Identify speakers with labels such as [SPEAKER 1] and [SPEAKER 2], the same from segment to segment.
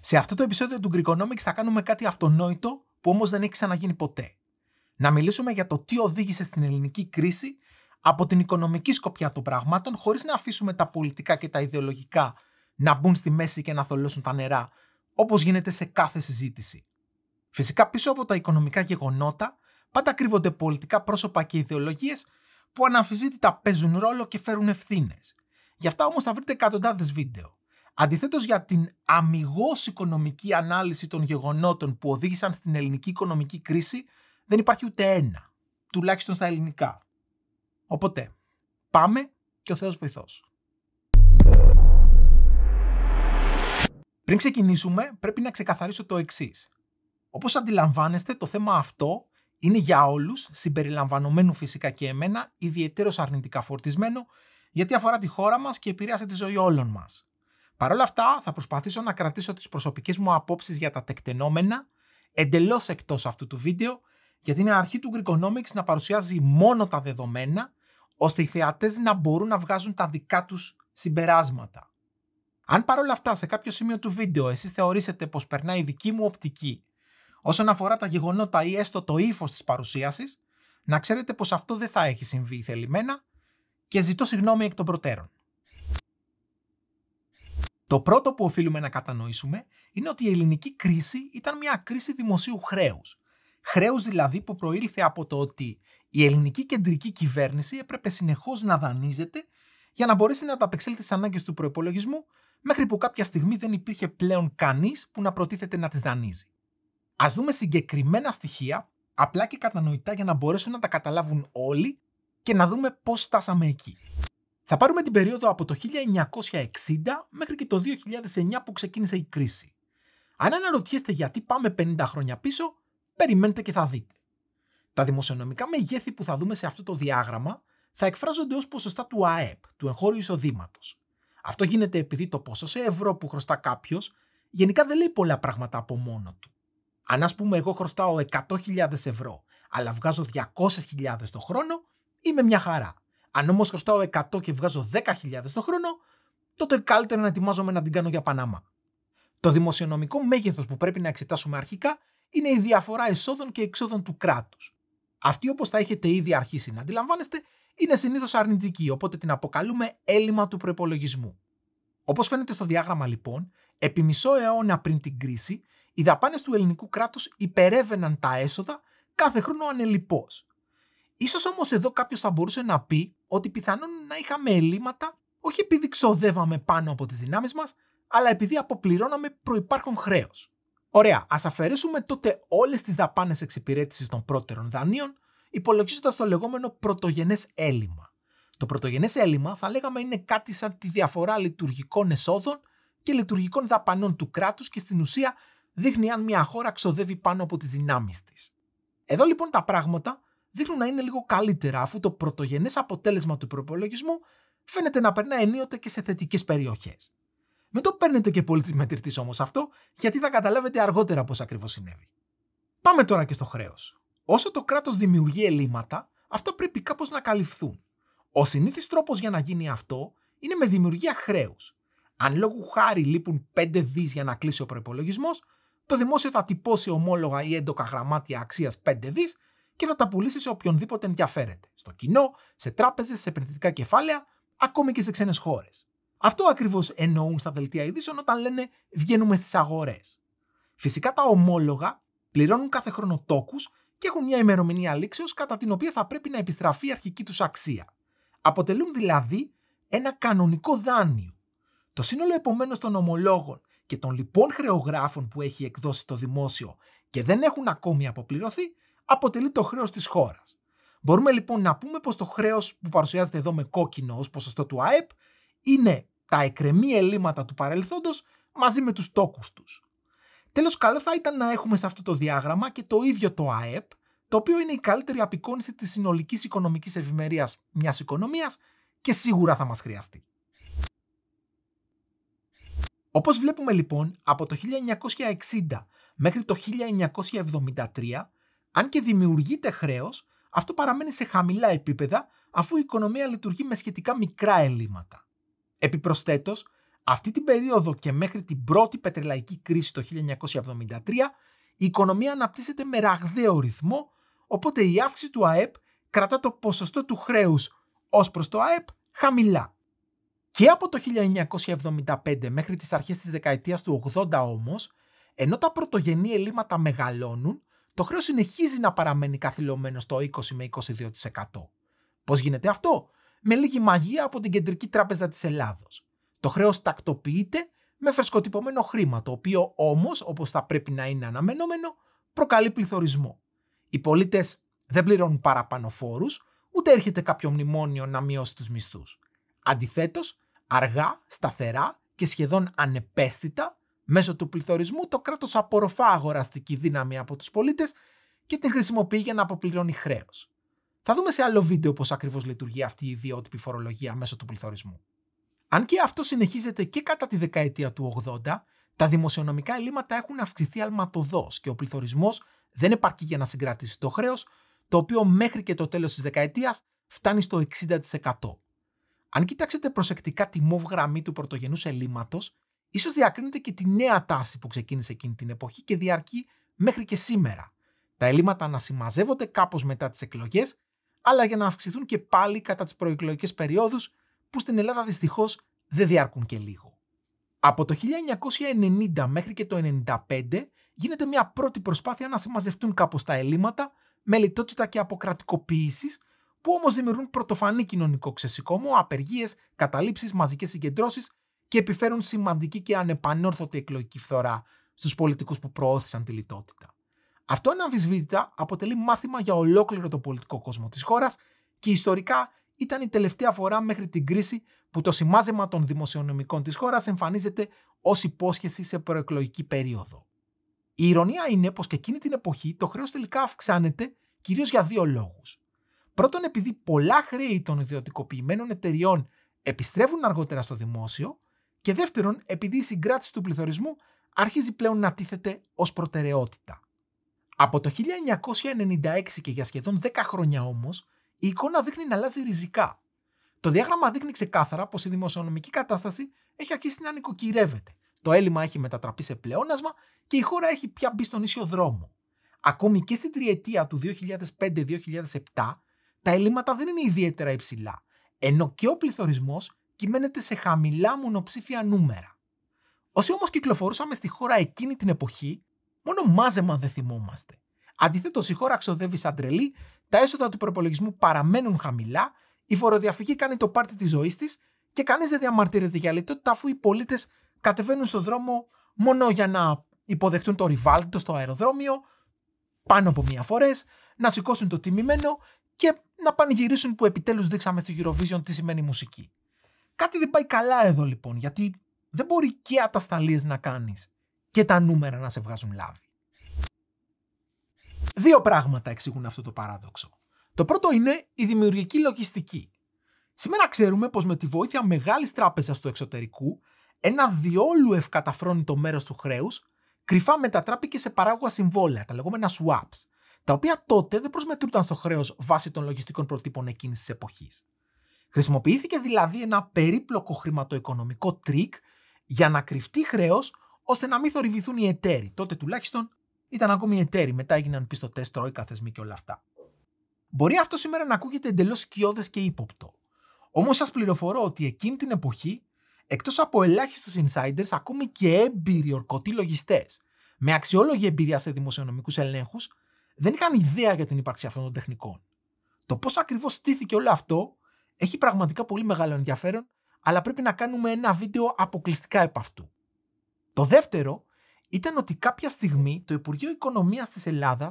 [SPEAKER 1] Σε αυτό το επεισόδιο του Greekonomics θα κάνουμε κάτι αυτονόητο που όμως δεν έχει ξαναγίνει ποτέ. Να μιλήσουμε για το τι οδήγησε στην ελληνική κρίση από την οικονομική σκοπιά των πραγμάτων χωρίς να αφήσουμε τα πολιτικά και τα ιδεολογικά να μπουν στη μέση και να θολώσουν τα νερά όπως γίνεται σε κάθε συζήτηση. Φυσικά πίσω από τα οικονομικά γεγονότα πάντα κρύβονται πολιτικά πρόσωπα και ιδεολογίες που αναμφισβήτητα παίζουν ρόλο και φέρουν ευθύνες. Γι' αυτά όμως θα βρείτε εκατοντάδες βίντεο. Αντιθέτως για την αμυγός οικονομική ανάλυση των γεγονότων που οδήγησαν στην ελληνική οικονομική κρίση, δεν υπάρχει ούτε ένα, τουλάχιστον στα ελληνικά. Οπότε, πάμε και ο Θεός βοηθός. Πριν ξεκινήσουμε, πρέπει να ξεκαθαρίσω το εξής. Όπως αντιλαμβάνεστε, το θέμα αυτό είναι για όλους, συμπεριλαμβανομένου φυσικά και εμένα, ιδιαίτερος αρνητικά φορτισμένο, γιατί αφορά τη χώρα μας και επηρέασε τη ζωή όλων μας. Παρ' όλα αυτά, θα προσπαθήσω να κρατήσω τις προσωπικές μου απόψεις για τα τεκτενόμενα εντελώς εκτός αυτού του βίντεο, γιατί είναι αρχή του Greekonomics να παρουσιάζει μόνο τα δεδομένα, ώστε οι θεατές να μπορούν να βγάζουν τα δικά τους συμπεράσματα. Αν παρόλα αυτά σε κάποιο σημείο του βίντεο εσείς θεωρήσετε πως περνάει η δική μου οπτική όσον αφορά τα γεγονότα ή έστω το ύφος της παρουσίασης, να ξέρετε πως αυτό δεν θα έχει συμβεί θελημένα και ζητώ συγγνώμη εκ των προτέρων. Το πρώτο που οφείλουμε να κατανοήσουμε είναι ότι η ελληνική κρίση ήταν μια κρίση δημοσίου χρέους. Χρέους δηλαδή που προήλθε από το ότι η ελληνική κεντρική κυβέρνηση έπρεπε συνεχώς να δανείζεται για να μπορέσει να ανταπεξέλθει στις ανάγκες του προπολογισμού, μέχρι που κάποια στιγμή δεν υπήρχε πλέον κανείς που να προτίθεται να τις δανείζει. Ας δούμε συγκεκριμένα στοιχεία, απλά και κατανοητά για να μπορέσουν να τα καταλάβουν όλοι και να δούμε πώς φτάσαμε εκεί. Θα πάρουμε την περίοδο από το 1960 μέχρι και το 2009 που ξεκίνησε η κρίση. Αν αναρωτιέστε γιατί πάμε 50 χρόνια πίσω, περιμένετε και θα δείτε. Τα δημοσιονομικά μεγέθη που θα δούμε σε αυτό το διάγραμμα θα εκφράζονται ως ποσοστά του ΑΕΠ, του εγχώριου εισοδήματος. Αυτό γίνεται επειδή το ποσό σε ευρώ που χρωστά κάποιος γενικά δεν λέει πολλά πράγματα από μόνο του. Αν ας πούμε εγώ χρωστάω 100.000 ευρώ, αλλά βγάζω 200.000 το χρόνο, είμαι μια χαρά. Αν όμως χρωστάω 100 και βγάζω 10.000 το χρόνο, τότε καλύτερα να ετοιμάζομαι να την κάνω για Παναμά. Το δημοσιονομικό μέγεθος που πρέπει να εξετάσουμε αρχικά είναι η διαφορά εσόδων και εξόδων του κράτους. Αυτή, όπως θα έχετε ήδη αρχίσει να αντιλαμβάνεστε, είναι συνήθως αρνητική, οπότε την αποκαλούμε έλλειμμα του προπολογισμού. Όπως φαίνεται στο διάγραμμα, λοιπόν, επί μισό αιώνα πριν την κρίση, οι δαπάνες του ελληνικού κράτους υπερεύαιναν τα έσοδα κάθε χρόνο ανελειπώς. σω όμως εδώ κάποιος θα μπορούσε να πει ότι πιθανόν να είχαμε ελλείμματα όχι επειδή ξοδεύαμε πάνω από τις δυνάμεις μας, αλλά επειδή αποπληρώναμε προπάρχον χρέος. Ωραία, ας αφαιρέσουμε τότε όλες τις δαπάνες εξυπηρέτησης των πρώτερων δανείων, υπολογίζοντας το λεγόμενο πρωτογενές έλλειμμα. Το πρωτογενές έλλειμμα θα λέγαμε είναι κάτι σαν τη διαφορά λειτουργικών εσόδων και λειτουργικών δαπανών του κράτους και στην ουσία δείχνει αν μια χώρα ξοδεύει πάνω από τις δυνάμεις της. Εδώ λοιπόν τα πράγματα δείχνουν να είναι λίγο καλύτερα, αφού το πρωτογενές αποτέλεσμα του προπολογισμού φαίνεται να περνά ενίοτε και σε θετικές περιοχές. Μην το παίρνετε και πολύ μετρητής όμως αυτό, γιατί θα καταλάβετε αργότερα πώς ακριβώς συνέβη. Πάμε τώρα και στο χρέος. Όσο το κράτος δημιουργεί ελλείμματα, αυτά πρέπει κάπως να καλυφθούν. Ο συνήθις τρόπος για να γίνει αυτό είναι με δημιουργία χρέους. Αν λόγου χάρη λείπουν 5 δις για να κλείσει ο προπολογισμός, το δημόσιο θα τυπώσει ομόλογα ή έντοκα γραμμάτια αξίας 5 δις και θα τα πουλήσεις σε οποιονδήποτε ενδιαφέρεται. Στο κοινό, σε τράπεζες, σε επενδυτικά κεφάλαια, ακόμη και σε ξένες χώρες. Αυτό ακριβώς εννοούν στα δελτία ειδήσεων όταν λένε βγαίνουμε στις αγορές. Φυσικά τα ομόλογα πληρώνουν κάθε χρόνο τόκους και έχουν μια ημερομηνία λήξεως κατά την οποία θα πρέπει να επιστραφεί η αρχική τους αξία. Αποτελούν δηλαδή ένα κανονικό δάνειο. Το σύνολο επομένως των ομολόγων και των λοιπόν χρεογράφων που έχει εκδώσει το δημόσιο και δεν έχουν ακόμη αποπληρωθεί αποτελεί το χρέος της χώρας. Μπορούμε λοιπόν να πούμε πως το χρέος που παρουσιάζεται εδώ με κόκκινο ως ποσοστό του ΑΕΠ είναι τα εκρεμή ελλείμματα του παρελθόντος μαζί με τους τόκους τους. Τέλος, καλό θα ήταν να έχουμε σε αυτό το διάγραμμα και το ίδιο το ΑΕΠ, το οποίο είναι η καλύτερη απεικόνηση της συνολικής οικονομικής ευημερίας μιας οικονομίας και σίγουρα θα μας χρειαστεί. Όπως βλέπουμε λοιπόν, από το 1960 μέχρι το 1973 αν και δημιουργείται χρέος, αυτό παραμένει σε χαμηλά επίπεδα αφού η οικονομία λειτουργεί με σχετικά μικρά ελλείμματα. Επιπροσθέτως, αυτή την περίοδο και μέχρι την πρώτη πετρελαϊκή κρίση το 1973, η οικονομία αναπτύσσεται με ραγδαίο ρυθμό, οπότε η αύξηση του ΑΕΠ κρατά το ποσοστό του χρέους ως προς το ΑΕΠ χαμηλά. Και από το 1975 μέχρι τις αρχές της δεκαετίας του 80 όμως, ενώ τα πρωτογενή ελλείμματα μεγαλώνουν, το χρέος συνεχίζει να παραμένει καθυλωμένο στο 20 με 22%. Πώς γίνεται αυτό, με λίγη μαγεία από την Κεντρική Τράπεζα της Ελλάδος. Το χρέος τακτοποιείται με φρεσκοτυπωμένο χρήμα, το οποίο όμως, όπως θα πρέπει να είναι αναμενόμενο, προκαλεί πληθωρισμό. Οι πολίτες δεν πληρώνουν παραπάνω φόρους, ούτε έρχεται κάποιο μνημόνιο να μειώσει τους μισθούς. Αντιθέτως, αργά, σταθερά και σχεδόν ανεπαίσθητα Μέσω του πληθωρισμού το κράτος απορροφά αγοραστική δύναμη από τους πολίτες και την χρησιμοποιεί για να αποπληρώνει χρέος. Θα δούμε σε άλλο βίντεο πώς ακριβώς λειτουργεί αυτή η ιδιότυπη φορολογία μέσω του πληθωρισμού. Αν και αυτό συνεχίζεται και κατά τη δεκαετία του 80, τα δημοσιονομικά ελλείμματα έχουν αυξηθεί αλματοδός και ο πληθωρισμός δεν επαρκεί για να συγκρατήσει το χρέος, το οποίο μέχρι και το τέλος της δεκαετίας φτάνει στο 60%. Αν κοιτάξετε προσεκτικά τη μοβ γραμμή του πρωτογενούς ελλείμματος, ίσως διακρίνεται και τη νέα τάση που ξεκίνησε εκείνη την εποχή και διαρκεί μέχρι και σήμερα. Τα ελλείμματα να συμμαζεύονται κάπως μετά τις εκλογές, αλλά για να αυξηθούν και πάλι κατά τις προεκλογικές περιόδους, που στην Ελλάδα δυστυχώς δεν διαρκούν και λίγο. Από το 1990 μέχρι και το 1995 γίνεται μια πρώτη προσπάθεια να συμμαζευτούν κάπως τα ελλείμματα με λιτότητα και αποκρατικοποίησης που όμως δημιουργούν πρωτοφανή κοινωνικό ξεσηκώμο, απεργίες, καταλήψεις, μαζικές συγκεντρώσεις, και επιφέρουν σημαντική και ανεπανόρθωτη εκλογική φθορά στους πολιτικούς που προώθησαν τη λιτότητα. Αυτό αναμφισβήτητα αποτελεί μάθημα για ολόκληρο το πολιτικό κόσμο της χώρας και ιστορικά ήταν η τελευταία φορά μέχρι την κρίση που το σημάζεμα των δημοσιονομικών της χώρας εμφανίζεται ως υπόσχεση σε προεκλογική περίοδο. Η ηρωνία είναι πως και εκείνη την εποχή το χρέος τελικά αυξάνεται κυρίως για δύο λόγους. Πρώτον επειδή πολλά χρέη των ιδιωτικοποιημένων εταιριών επιστρέφουν αργότερα στο δημόσιο και δεύτερον, επειδή η συγκράτηση του πληθωρισμού αρχίζει πλέον να τίθεται ως προτεραιότητα. Από το 1996 και για σχεδόν 10 χρόνια όμως, η εικόνα δείχνει να αλλάζει ριζικά. Το διάγραμμα δείχνει ξεκάθαρα πως η δημοσιονομική κατάσταση έχει αρχίσει να νοικοκυρεύεται. Το έλλειμμα έχει μετατραπεί σε πλεόνασμα και η χώρα έχει πια μπει στον ίσιο δρόμο. Ακόμη και στην τριετία του 2005-2007, τα ελλείμματα δεν είναι ιδιαίτερα υψηλά, ενώ και ο πληθωρισμός κυμαίνεται σε χαμηλά μονοψήφια νούμερα. Όσοι όμως κυκλοφορούσαμε στη χώρα εκείνη την εποχή, μόνο μάζεμα δεν θυμόμαστε. Αντιθέτως, η χώρα ξοδεύει σαν τρελή, τα έσοδα του προπολογισμού παραμένουν χαμηλά, η φοροδιαφυγή κάνει το πάρτι της ζωής της και κανείς δεν διαμαρτύρεται για λιτότητα αφού οι πολίτες κατεβαίνουν στον δρόμο μόνο για να υποδεχτούν το ριβάλτο στο αεροδρόμιο πάνω από μία φορές, να σηκώσουν το τιμημένο και να πανηγυρίσουν που επιτέλους δείξαμε στο Eurovision τι σημαίνει μουσική. Κάτι δεν πάει καλά εδώ λοιπόν, γιατί δεν μπορεί και ατασταλίες να κάνεις και τα νούμερα να σε βγάζουν λάδι. Δύο πράγματα εξηγούν αυτό το παράδοξο. Το πρώτο είναι η δημιουργική λογιστική. Σήμερα ξέρουμε πως με τη βοήθεια μεγάλης τράπεζας του εξωτερικού, ένα διόλου ευκαταφρόνητο μέρος του χρέους κρυφά μετατράπηκε σε παράγωγα συμβόλαια, τα λεγόμενα swaps, τα οποία τότε δεν προσμετρούνταν στο χρέος βάσει των λογιστικών προτύπων εκείνης της εποχής. Χρησιμοποιήθηκε δηλαδή ένα περίπλοκο χρηματοοικονομικό τρίκ για να κρυφτεί χρέος ώστε να μην θορυβηθούν οι εταίροι. Τότε τουλάχιστον ήταν ακόμη οι εταίροι, μετά έγιναν πιστωτές, τρόικα, θεσμοί και όλα αυτά. Μπορεί αυτό σήμερα να ακούγεται εντελώς σκιώδες και ύποπτο. Όμως σας πληροφορώ ότι εκείνη την εποχή, εκτός από ελάχιστους insiders, ακόμη και έμπειροι ορκωτοί λογιστές, με αξιόλογη εμπειρία σε δημοσιονομικούς ελέγχους, δεν είχαν ιδέα για την ύπαρξη αυτών των τεχνικών. Το πώς ακριβώς στήθηκε όλο αυτό έχει πραγματικά πολύ μεγάλο ενδιαφέρον, αλλά πρέπει να κάνουμε ένα βίντεο αποκλειστικά επ' αυτού. Το δεύτερο ήταν ότι κάποια στιγμή το Υπουργείο Οικονομίας της Ελλάδας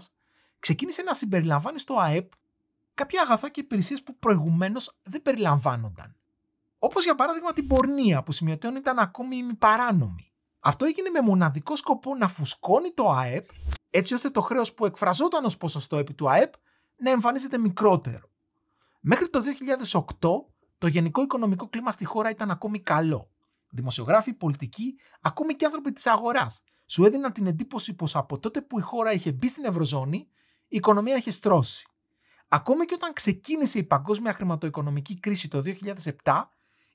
[SPEAKER 1] ξεκίνησε να συμπεριλαμβάνει στο ΑΕΠ κάποια αγαθά και υπηρεσίες που προηγουμένως δεν περιλαμβάνονταν. Όπως για παράδειγμα την πορνεία, που σημειωτέων ήταν ακόμη παράνομη. Αυτό έγινε με μοναδικό σκοπό να φουσκώνει το ΑΕΠ, έτσι ώστε το χρέος που εκφραζόταν ως ποσοστό επί του ΑΕΠ να εμφανίζεται μικρότερο. Μέχρι το 2008 το γενικό οικονομικό κλίμα στη χώρα ήταν ακόμη καλό. Δημοσιογράφοι, πολιτικοί, ακόμη και άνθρωποι της αγοράς σου έδιναν την εντύπωση πως από τότε που η χώρα είχε μπει στην Ευρωζώνη, η οικονομία είχε στρώσει. Ακόμη και όταν ξεκίνησε η παγκόσμια χρηματοοικονομική κρίση το 2007,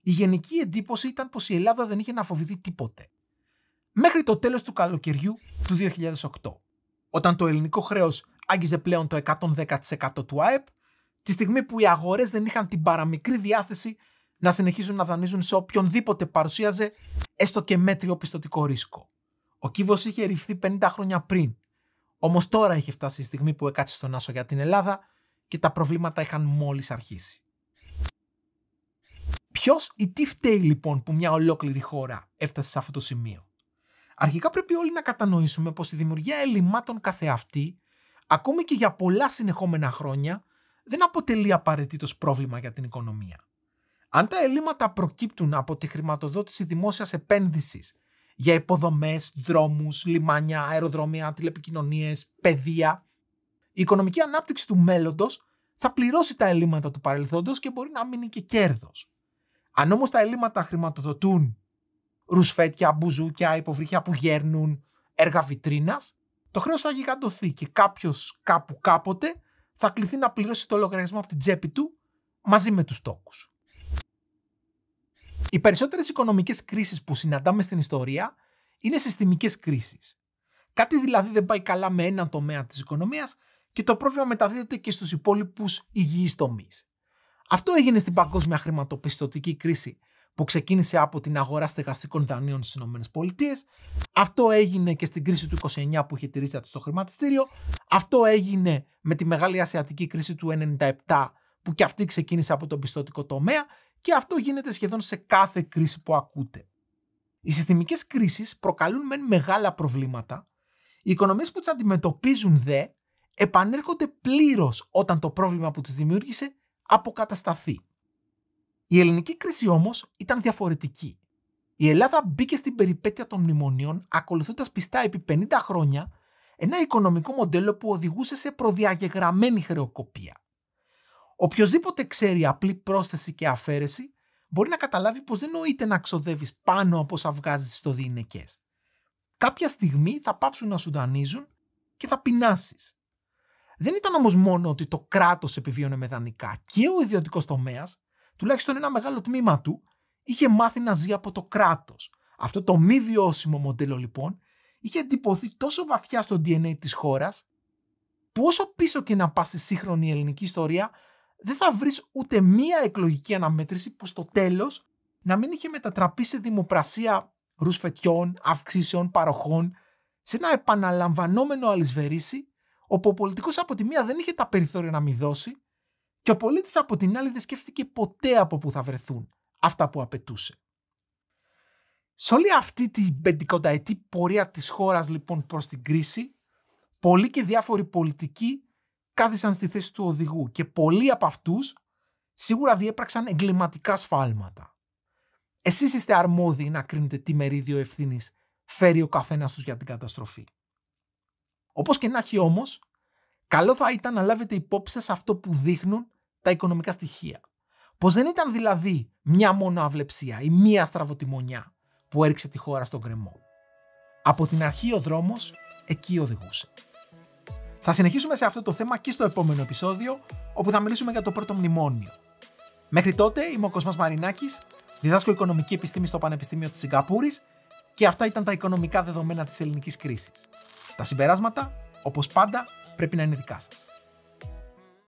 [SPEAKER 1] η γενική εντύπωση ήταν πως η Ελλάδα δεν είχε να φοβηθεί τίποτε. Μέχρι το τέλος του καλοκαιριού του 2008, όταν το ελληνικό χρέος άγγιζε πλέον το 110% του ΑΕΠ τη στιγμή που οι αγορές δεν είχαν την παραμικρή διάθεση να συνεχίσουν να δανείζουν σε οποιονδήποτε παρουσίαζε έστω και μέτριο πιστοτικό ρίσκο. Ο κύβο είχε ρηφθεί 50 χρόνια πριν. Όμως τώρα είχε φτάσει η στιγμή που έκατσε στον άσο για την Ελλάδα και τα προβλήματα είχαν μόλις αρχίσει. Ποιος ή τι φταίει λοιπόν που μια ολόκληρη χώρα έφτασε σε αυτό το σημείο. Αρχικά πρέπει όλοι να κατανοήσουμε πως η δημιουργία ελλημάτων καθεαυτή, ακόμη και για πολλά συνεχόμενα χρόνια, δεν αποτελεί απαραίτητος πρόβλημα για την οικονομία. Αν τα ελλείμματα προκύπτουν από τη χρηματοδότηση δημόσιας επένδυσης για υποδομές, δρόμους, λιμάνια, αεροδρόμια, τηλεπικοινωνίες, παιδεία, η οικονομική ανάπτυξη του μέλλοντος θα πληρώσει τα ελλείμματα του παρελθόντος και μπορεί να μείνει και κέρδος. Αν όμως τα ελλείμματα χρηματοδοτούν ρουσφέτια, μπουζούκια, υποβρύχια που γέρνουν, έργα βιτρίνας, το χρέος θα γιγαντωθεί και κάποιος κάπου κάποτε θα κληθεί να πληρώσει το λογαριασμό από την τσέπη του μαζί με τους τόκους. Οι περισσότερες οικονομικές κρίσεις που συναντάμε στην ιστορία είναι συστημικές κρίσεις. Κάτι δηλαδή δεν πάει καλά με έναν τομέα της οικονομίας και το πρόβλημα μεταδίδεται και στους υπόλοιπους υγιείς τομείς. Αυτό έγινε στην παγκόσμια χρηματοπιστωτική κρίση που ξεκίνησε από την αγορά στεγαστικών δανείων στις ΗΠΑ. Αυτό έγινε και στην κρίση του 29 που είχε τη στο χρηματιστήριο. Αυτό έγινε με τη μεγάλη ασιατική κρίση του 97 που και αυτή ξεκίνησε από τον πιστοτικό τομέα και αυτό γίνεται σχεδόν σε κάθε κρίση που ακούτε. Οι συστημικές κρίσεις προκαλούν μεν μεγάλα προβλήματα, οι οικονομίες που τις αντιμετωπίζουν δε επανέρχονται πλήρως όταν το πρόβλημα που τις δημιούργησε αποκατασταθεί. Η ελληνική κρίση όμως ήταν διαφορετική. Η Ελλάδα μπήκε στην περιπέτεια των μνημονίων ακολουθώντας πιστά επί 50 χρόνια ένα οικονομικό μοντέλο που οδηγούσε σε προδιαγεγραμμένη χρεοκοπία. Οποιοδήποτε ξέρει απλή πρόσθεση και αφαίρεση μπορεί να καταλάβει πως δεν νοείται να ξοδεύεις πάνω από όσα βγάζεις στο διηνεκές. Κάποια στιγμή θα πάψουν να σου δανείζουν και θα πεινάσεις. Δεν ήταν όμως μόνο ότι το κράτος επιβίωνε με δανεικά και ο ιδιωτικός τομέας τουλάχιστον ένα μεγάλο τμήμα του είχε μάθει να ζει από το κράτος. Αυτό το μη βιώσιμο μοντέλο λοιπόν είχε εντυπωθεί τόσο βαθιά στο DNA της χώρας που όσο πίσω και να πας στη σύγχρονη ελληνική ιστορία δεν θα βρεις ούτε μία εκλογική αναμέτρηση που στο τέλος να μην είχε μετατραπεί σε δημοπρασία ρουσφετιών, αυξήσεων, παροχών σε ένα επαναλαμβανόμενο αλυσβερίσι όπου ο πολιτικός από τη μία δεν είχε τα περιθώρια να μη δώσει και ο πολίτης από την άλλη δεν σκέφτηκε ποτέ από πού θα βρεθούν αυτά που απαιτούσε. Σε όλη αυτή την πεντηκονταετή πορεία της χώρας λοιπόν προς την κρίση, πολλοί και διάφοροι πολιτικοί κάθισαν στη θέση του οδηγού και πολλοί από αυτούς σίγουρα διέπραξαν εγκληματικά σφάλματα. Εσείς είστε αρμόδιοι να κρίνετε τι μερίδιο ευθύνης φέρει ο καθένας τους για την καταστροφή. Όπως και να έχει όμως, Καλό θα ήταν να λάβετε υπόψη σας αυτό που δείχνουν τα οικονομικά στοιχεία. Πως δεν ήταν δηλαδή μια μόνο αυλεψία ή μια στραβοτιμονιά που έριξε τη χώρα στον κρεμό. Από την αρχή ο δρόμος εκεί οδηγούσε. Θα συνεχίσουμε σε αυτό το θέμα και στο επόμενο επεισόδιο, όπου θα μιλήσουμε για το πρώτο μνημόνιο. Μέχρι τότε είμαι ο Κοσμάς Μαρινάκης, διδάσκω οικονομική επιστήμη στο Πανεπιστήμιο της Σιγκαπούρης και αυτά ήταν τα οικονομικά δεδομένα της ελληνικής κρίσης. Τα συμπεράσματα, όπως πάντα, πρέπει να είναι δικά σας.